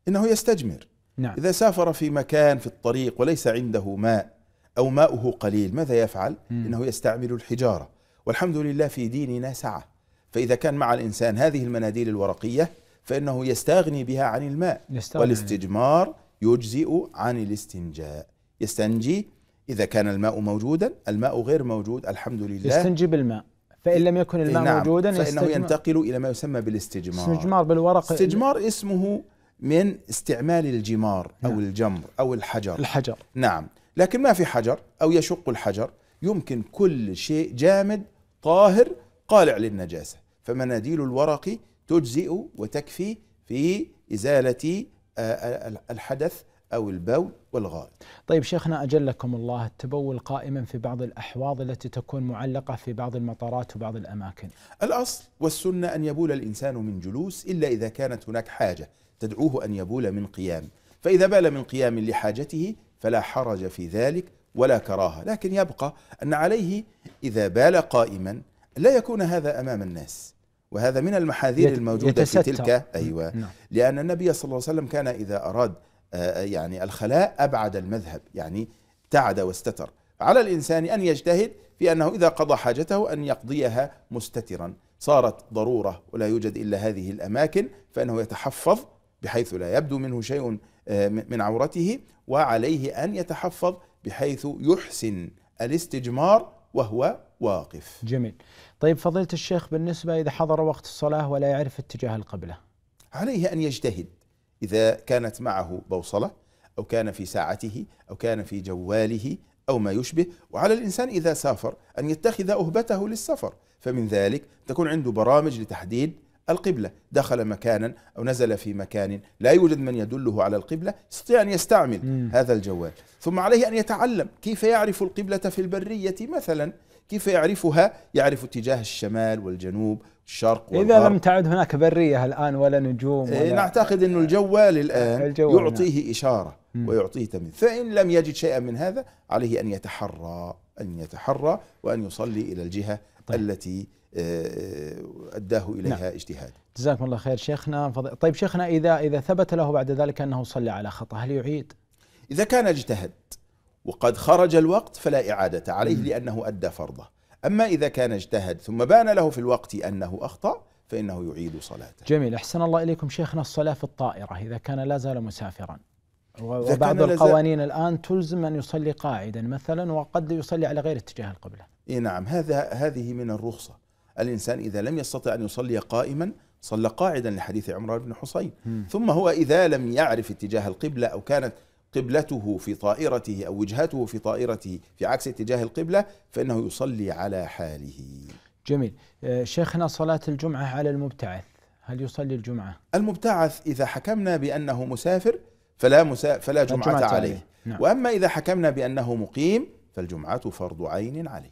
إنه يستجمر نعم. إذا سافر في مكان في الطريق وليس عنده ماء أو ماؤه قليل ماذا يفعل؟ م. إنه يستعمل الحجارة والحمد لله في ديننا سعة فإذا كان مع الإنسان هذه المناديل الورقية فإنه يستغني بها عن الماء والاستجمار يجزئ عن الاستنجاء يستنجي إذا كان الماء موجودا الماء غير موجود الحمد لله يستنجب الماء فإن لم يكن الماء نعم موجودا فإنه ينتقل إلى ما يسمى بالاستجمار استجمار بالورق استجمار اسمه من استعمال الجمار نعم أو الجمر أو الحجر الحجر نعم لكن ما في حجر أو يشق الحجر يمكن كل شيء جامد طاهر قالع للنجاسة فمناديل الورق تجزئ وتكفي في إزالة آه، الحدث أو البول والغائط طيب شيخنا أجلكم الله التبول قائما في بعض الأحواض التي تكون معلقة في بعض المطارات وبعض الأماكن الأصل والسنة أن يبول الإنسان من جلوس إلا إذا كانت هناك حاجة تدعوه أن يبول من قيام فإذا بال من قيام لحاجته فلا حرج في ذلك ولا كراهة لكن يبقى أن عليه إذا بال قائما لا يكون هذا أمام الناس وهذا من المحاذير الموجودة يتستر. في تلك أيوة نعم. لأن النبي صلى الله عليه وسلم كان إذا أراد آه، آه، يعني الخلاء أبعد المذهب يعني ابتعد واستتر على الإنسان أن يجتهد في أنه إذا قضى حاجته أن يقضيها مستترا صارت ضرورة ولا يوجد إلا هذه الأماكن فإنه يتحفظ بحيث لا يبدو منه شيء آه، من عورته وعليه أن يتحفظ بحيث يحسن الاستجمار وهو واقف جميل طيب فضيلة الشيخ بالنسبة إذا حضر وقت الصلاة ولا يعرف اتجاه القبلة عليه أن يجتهد إذا كانت معه بوصلة أو كان في ساعته أو كان في جواله أو ما يشبه وعلى الإنسان إذا سافر أن يتخذ أهبته للسفر فمن ذلك تكون عنده برامج لتحديد القبلة دخل مكانا أو نزل في مكان لا يوجد من يدله على القبلة يستطيع أن يستعمل مم. هذا الجوال ثم عليه أن يتعلم كيف يعرف القبلة في البرية مثلا كيف يعرفها؟ يعرف اتجاه الشمال والجنوب الشرق والغرب إذا لم تعد هناك برية الآن ولا نجوم إيه، ولا نعتقد أن الجوال آه، الآن الجوال نعم. يعطيه نعم. إشارة ويعطيه تمثيل فإن لم يجد شيئا من هذا عليه أن يتحرى أن يتحرى وأن يصلي إلى الجهة طيب. التي آه، أداه إليها نعم. اجتهاد جزاكم الله خير شيخنا طيب شيخنا إذا إذا ثبت له بعد ذلك أنه صلى على خطأ هل يعيد؟ إذا كان اجتهد وقد خرج الوقت فلا إعادة عليه لأنه أدى فرضه أما إذا كان اجتهد ثم بان له في الوقت أنه أخطأ فإنه يعيد صلاته جميل أحسن الله إليكم شيخنا الصلاة في الطائرة إذا كان لا زال مسافرا وبعض القوانين الآن تلزم أن يصلي قاعدا مثلا وقد يصلي على غير اتجاه القبلة إيه نعم هذا هذه من الرخصة الإنسان إذا لم يستطع أن يصلي قائما صلى قاعدا لحديث عمران بن حصين ثم هو إذا لم يعرف اتجاه القبلة أو كانت قبلته في طائرته أو وجهته في طائرته في عكس اتجاه القبلة فإنه يصلي على حاله جميل آه، شيخنا صلاة الجمعة على المبتعث هل يصلي الجمعة؟ المبتعث إذا حكمنا بأنه مسافر فلا مسا فلا جمعة, جمعة عليه, عليه. نعم. وأما إذا حكمنا بأنه مقيم فالجمعة فرض عين عليه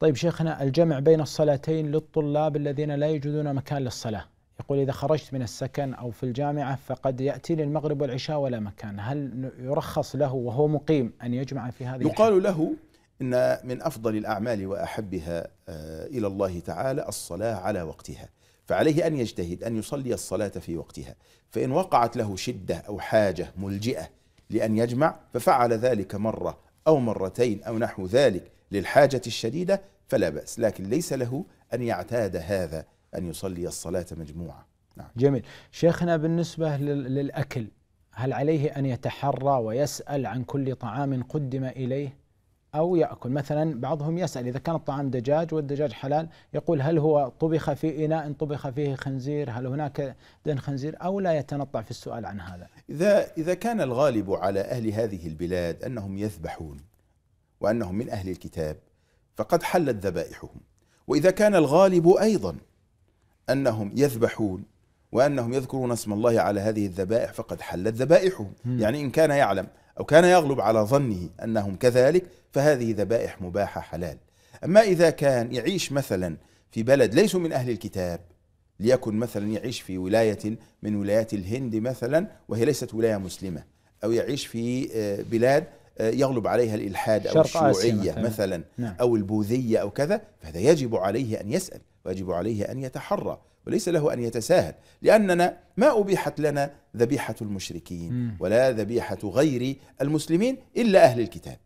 طيب شيخنا الجمع بين الصلاتين للطلاب الذين لا يجدون مكان للصلاة يقول إذا خرجت من السكن أو في الجامعة فقد يأتي للمغرب والعشاء ولا مكان هل يرخص له وهو مقيم أن يجمع في هذه يقال له إن من أفضل الأعمال وأحبها آه، إلى الله تعالى الصلاة على وقتها فعليه أن يجتهد أن يصلي الصلاة في وقتها فإن وقعت له شدة أو حاجة ملجئة لأن يجمع ففعل ذلك مرة أو مرتين أو نحو ذلك للحاجة الشديدة فلا بأس لكن ليس له أن يعتاد هذا أن يصلي الصلاة مجموعة نعم. جميل شيخنا بالنسبة للأكل هل عليه أن يتحرى ويسأل عن كل طعام قدم إليه أو يأكل مثلا بعضهم يسأل إذا كان الطعام دجاج والدجاج حلال يقول هل هو طبخ في إناء طبخ فيه خنزير هل هناك دين خنزير أو لا يتنطع في السؤال عن هذا إذا, إذا كان الغالب على أهل هذه البلاد أنهم يذبحون وأنهم من أهل الكتاب فقد حلت ذبائحهم وإذا كان الغالب أيضا أنهم يذبحون وأنهم يذكرون اسم الله على هذه الذبائح فقد حلت ذبائحهم يعني إن كان يعلم أو كان يغلب على ظنه أنهم كذلك فهذه ذبائح مباحة حلال أما إذا كان يعيش مثلا في بلد ليسوا من أهل الكتاب ليكن مثلا يعيش في ولاية من ولايات الهند مثلا وهي ليست ولاية مسلمة أو يعيش في آه، بلاد آه، يغلب عليها الإلحاد أو الشيوعية مثلا, مثلا نعم. أو البوذية أو كذا فهذا يجب عليه أن يسأل ويجب عليه أن يتحرى وليس له أن يتساهل لأننا ما أبيحت لنا ذبيحة المشركين ولا ذبيحة غير المسلمين إلا أهل الكتاب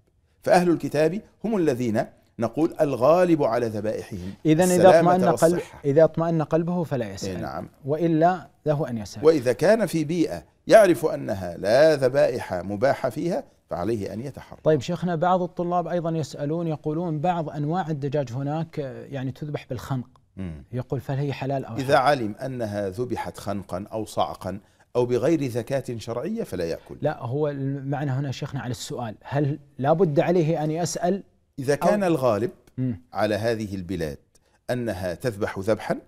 فأهل الكتاب هم الذين نقول الغالب على ذبائحهم إذا إذا اطمأن قلب إذا اطمأن قلبه فلا يسأل إيه، نعم وإلا له أن يسأل وإذا كان في بيئة يعرف أنها لا ذبائح مباحة فيها فعليه أن يتحرى طيب شيخنا بعض الطلاب أيضا يسألون يقولون بعض أنواع الدجاج هناك يعني تذبح بالخنق يقول فهل هي حلال أو إذا حلال؟ علم أنها ذبحت خنقا أو صعقا أو بغير زكاة شرعية فلا يأكل لا هو المعنى هنا شيخنا على السؤال هل لابد عليه أن يسأل إذا كان الغالب على هذه البلاد أنها تذبح ذبحا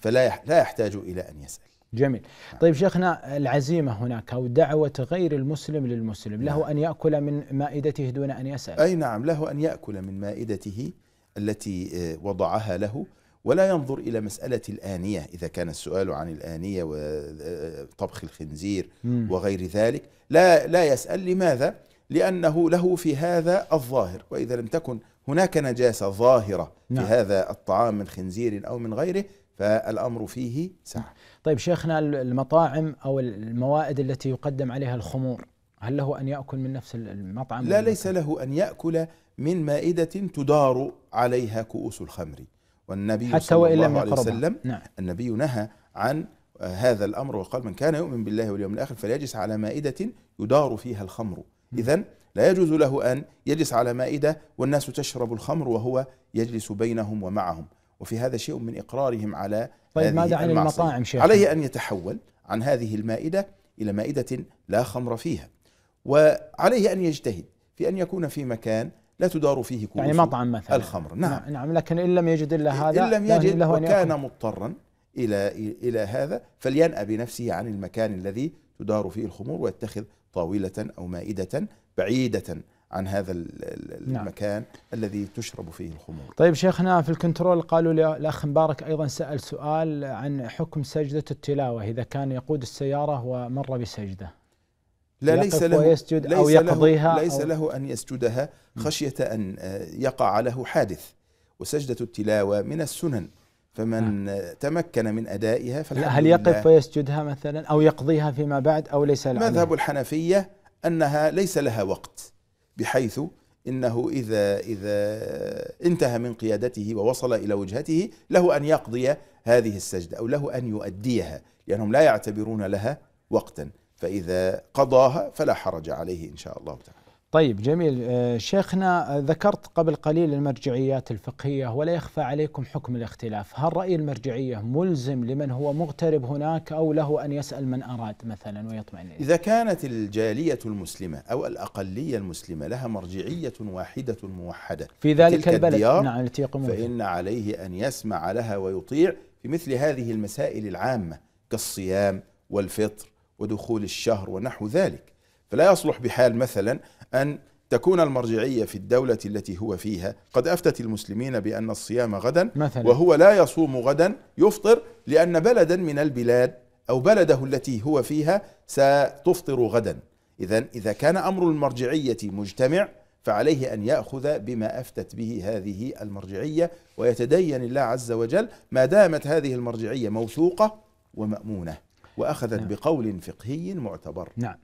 فلا لا يحتاج إلى أن يسأل جميل نعم. طيب شيخنا العزيمة هناك أو دعوة غير المسلم للمسلم له نعم. أن يأكل من مائدته دون أن يسأل أي نعم له أن يأكل من مائدته التي آه، وضعها له ولا ينظر إلى مسألة الآنية إذا كان السؤال عن الآنية وطبخ الخنزير وغير ذلك لا, لا يسأل لماذا؟ لأنه له في هذا الظاهر وإذا لم تكن هناك نجاسة ظاهرة نعم. في هذا الطعام من خنزير أو من غيره فالأمر فيه سعة طيب شيخنا المطاعم أو الموائد التي يقدم عليها الخمور هل له أن يأكل من نفس المطعم؟ لا ليس له أن يأكل من مائدة تدار عليها كؤوس الخمر والنبي حتى صلى وإن الله عليه وسلم نعم. النبي نهى عن آه، هذا الأمر وقال من كان يؤمن بالله واليوم الآخر فليجلس على مائدة يدار فيها الخمر إذا لا يجوز له أن يجلس على مائدة والناس تشرب الخمر وهو يجلس بينهم ومعهم وفي هذا شيء من إقرارهم على طيب ماذا عن المطاعم شيخ عليه أن يتحول عن هذه المائدة إلى مائدة لا خمر فيها وعليه أن يجتهد في أن يكون في مكان لا تدار فيه كؤوس يعني مطعم مثلا الخمر نعم نعم, نعم، لكن إن لم يجد إلا هذا إن لم يعني يجد له وكان أن مضطرا إلى إلى هذا فلينأ بنفسه عن المكان الذي تدار فيه الخمور ويتخذ طاولة أو مائدة بعيدة عن هذا نعم. المكان نعم. الذي تشرب فيه الخمور طيب شيخنا في الكنترول قالوا الأخ مبارك أيضا سأل سؤال عن حكم سجدة التلاوة إذا كان يقود السيارة ومر بسجدة لا ليس له ويسجد ليس أو يقضيها له ليس أو له أن يسجدها خشية أن آه، يقع له حادث وسجدة التلاوة من السنن فمن نعم. آه. تمكن من أدائها فلا هل يقف ويسجدها مثلا أو يقضيها فيما بعد أو ليس لها مذهب الحنفية أنها ليس لها وقت بحيث انه اذا اذا انتهى من قيادته ووصل الى وجهته له ان يقضي هذه السجده او له ان يؤديها لانهم لا يعتبرون لها وقتا فإذا قضاها فلا حرج عليه إن شاء الله تعالى طيب جميل آه، شيخنا آه، ذكرت قبل قليل المرجعيات الفقهية ولا يخفى عليكم حكم الاختلاف هل رأي المرجعية ملزم لمن هو مغترب هناك أو له أن يسأل من أراد مثلا ويطمئن إليه إذا كانت الجالية المسلمة أو الأقلية المسلمة لها مرجعية واحدة موحدة في ذلك البلد نعم التي يقومون فإن عليه أن يسمع لها ويطيع في مثل هذه المسائل العامة كالصيام والفطر ودخول الشهر ونحو ذلك فلا يصلح بحال مثلا أن تكون المرجعية في الدولة التي هو فيها قد أفتت المسلمين بأن الصيام غدا مثلا وهو لا يصوم غدا يفطر لأن بلدا من البلاد أو بلده التي هو فيها ستفطر غدا إذا إذا كان أمر المرجعية مجتمع فعليه أن يأخذ بما أفتت به هذه المرجعية ويتدين الله عز وجل ما دامت هذه المرجعية موثوقة ومأمونة وأخذت نعم. بقول فقهي معتبر نعم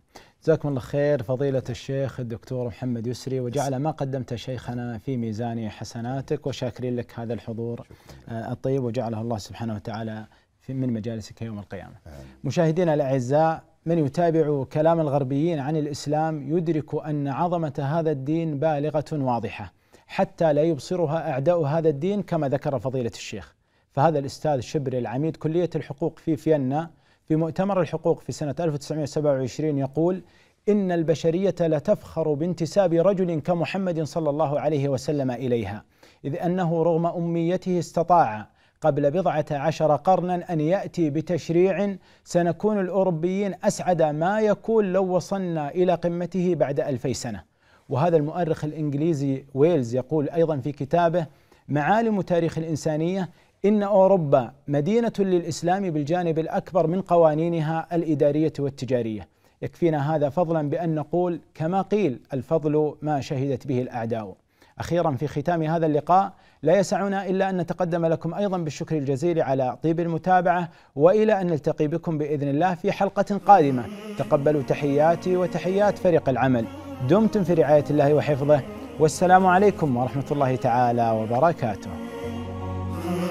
جزاكم الله خير فضيلة الشيخ الدكتور محمد يسري وجعل ما قدمت شيخنا في ميزان حسناتك وشاكرين لك هذا الحضور شكرا. آه، الطيب وجعله الله سبحانه وتعالى في من مجالسك يوم القيامة آه. مشاهدينا الأعزاء من يتابع كلام الغربيين عن الإسلام يدرك أن عظمة هذا الدين بالغة واضحة حتى لا يبصرها أعداء هذا الدين كما ذكر فضيلة الشيخ فهذا الأستاذ شبري العميد كلية الحقوق في فيينا في مؤتمر الحقوق في سنة 1927 يقول إن البشرية لتفخر بانتساب رجل كمحمد صلى الله عليه وسلم إليها إذ أنه رغم أميته استطاع قبل بضعة عشر قرنا أن يأتي بتشريع سنكون الأوروبيين أسعد ما يكون لو وصلنا إلى قمته بعد ألفي سنة وهذا المؤرخ الإنجليزي ويلز يقول أيضا في كتابه معالم تاريخ الإنسانية إن أوروبا مدينة للإسلام بالجانب الأكبر من قوانينها الإدارية والتجارية يكفينا هذا فضلا بأن نقول كما قيل الفضل ما شهدت به الأعداء أخيرا في ختام هذا اللقاء لا يسعنا إلا أن نتقدم لكم أيضا بالشكر الجزيل على طيب المتابعة وإلى أن نلتقي بكم بإذن الله في حلقة قادمة تقبلوا تحياتي وتحيات فريق العمل دمتم في رعاية الله وحفظه والسلام عليكم ورحمة الله تعالى وبركاته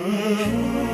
Mm-hmm.